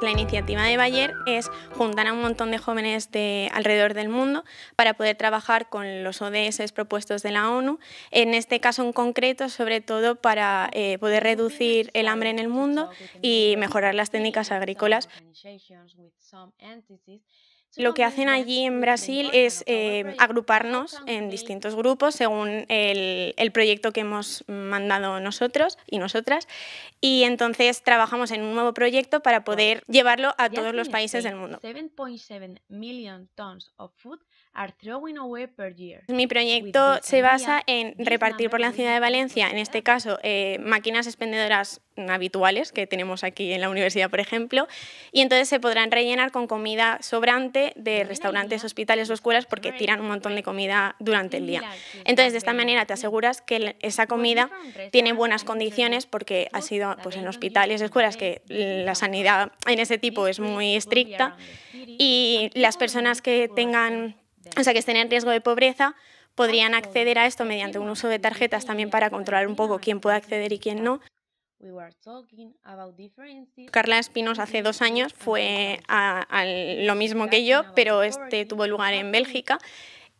La iniciativa de Bayer es juntar a un montón de jóvenes de alrededor del mundo para poder trabajar con los ODS propuestos de la ONU, en este caso en concreto sobre todo para eh, poder reducir el hambre en el mundo y mejorar las técnicas agrícolas. Lo que hacen allí en Brasil es eh, agruparnos en distintos grupos según el, proyecto que hemos mandado nosotros y nosotras y entonces trabajamos en un nuevo proyecto para poder llevarlo a todos los países del mundo. Mi proyecto se basa en repartir por la ciudad de Valencia, en este caso, eh, máquinas expendedoras habituales que tenemos aquí en la universidad, por ejemplo, y entonces se podrán rellenar con comida sobrante de restaurantes, hospitales o escuelas porque tiran un montón de comida durante el día. Entonces, de esta manera te aseguras que esa comida tiene buenas condiciones porque ha sido pues, en hospitales, escuelas, que la sanidad, ese tipo es muy estricta y las personas que tengan, o sea, que estén en riesgo de pobreza podrían acceder a esto mediante un uso de tarjetas también para controlar un poco quién puede acceder y quién no. Carla Espinos hace dos años fue a, a lo mismo que yo, pero este tuvo lugar en Bélgica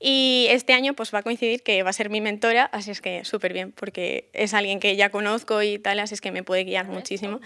y este año pues va a coincidir que va a ser mi mentora, así es que súper bien, porque es alguien que ya conozco y tal, así es que me puede guiar muchísimo.